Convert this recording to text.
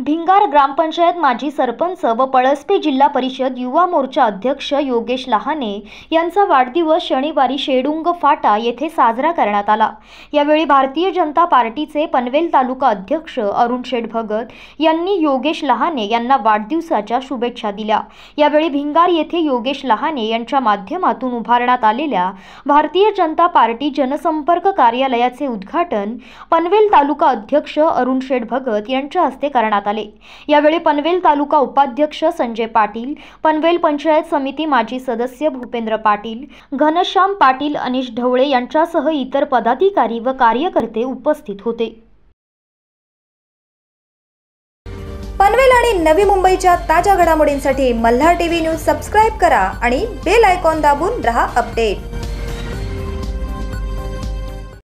भिंगार ग्रामपंचायत माजी सरपंच व पळसपे जिल्हा परिषद युवा मोर्चा अध्यक्ष योगेश लहाने यांचा वाढदिवस शनिवारी शेडुंग फाटा येथे साजरा करण्यात आला यावेळी भारतीय जनता पार्टीचे पनवेल तालुका अध्यक्ष अरुण शेठ भगत यांनी योगेश लहाने यांना वाढदिवसाच्या शुभेच्छा दिल्या यावेळी भिंगार येथे योगेश लहाने यांच्या माध्यमातून उभारण्यात आलेल्या भारतीय जनता पार्टी जनसंपर्क कार्यालयाचे उद्घाटन पनवेल तालुका अध्यक्ष अरुण शेठ भगत यांच्या हस्ते करण्यात करण्यात आले यावेळी पनवेल तालुका उपाध्यक्ष संजय पाटील पनवेल पंचायत समिती माजी सदस्य भूपेंद्र पाटील घनश्याम पाटील अनिश ढवळे यांच्यासह इतर पदाधिकारी व कार्यकर्ते उपस्थित होते पनवेल आणि नवी मुंबईच्या ताज्या घडामोडींसाठी मल्हार टीव्ही न्यूज सबस्क्राईब करा आणि बेल आयकॉन दाबून रहा अपडेट